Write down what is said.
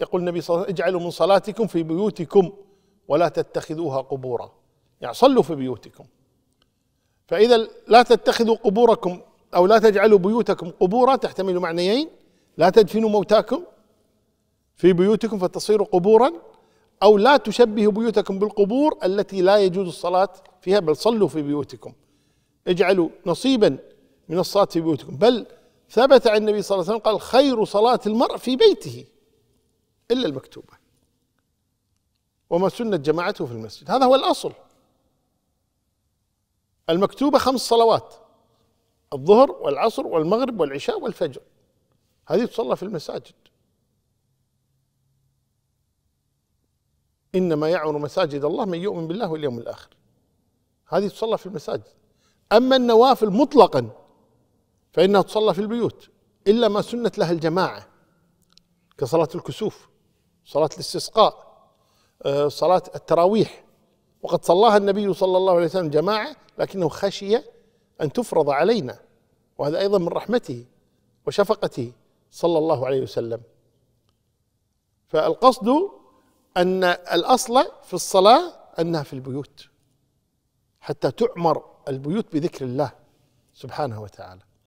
يقول النبي صلى الله عليه وسلم اجعلوا من صلاتكم في بيوتكم ولا تتخذوها قبورا يعني صلوا في بيوتكم فإذا لا تتخذوا قبوركم أو لا تجعلوا بيوتكم قبورا تحتمل معنيين لا تدفنوا موتاكم في بيوتكم فتصير قبورا أو لا تشبهوا بيوتكم بالقبور التي لا يجوز الصلاة فيها بل صلوا في بيوتكم اجعلوا نصيبا من الصلاة في بيوتكم بل ثبت عن النبي صلى الله عليه وسلم قال خير صلاة المرء في بيته إلا المكتوبة وما سنت جماعته في المسجد هذا هو الأصل المكتوبة خمس صلوات الظهر والعصر والمغرب والعشاء والفجر هذه تصلى في المساجد إنما يعمر مساجد الله من يؤمن بالله واليوم الآخر هذه تصلى في المساجد أما النوافل مطلقا فإنها تصلى في البيوت إلا ما سنت لها الجماعة كصلاة الكسوف صلاة الاستسقاء آه، صلاة التراويح وقد صلاها النبي صلى الله عليه وسلم جماعة لكنه خشي أن تفرض علينا وهذا أيضا من رحمته وشفقته صلى الله عليه وسلم فالقصد أن الأصل في الصلاة أنها في البيوت حتى تعمر البيوت بذكر الله سبحانه وتعالى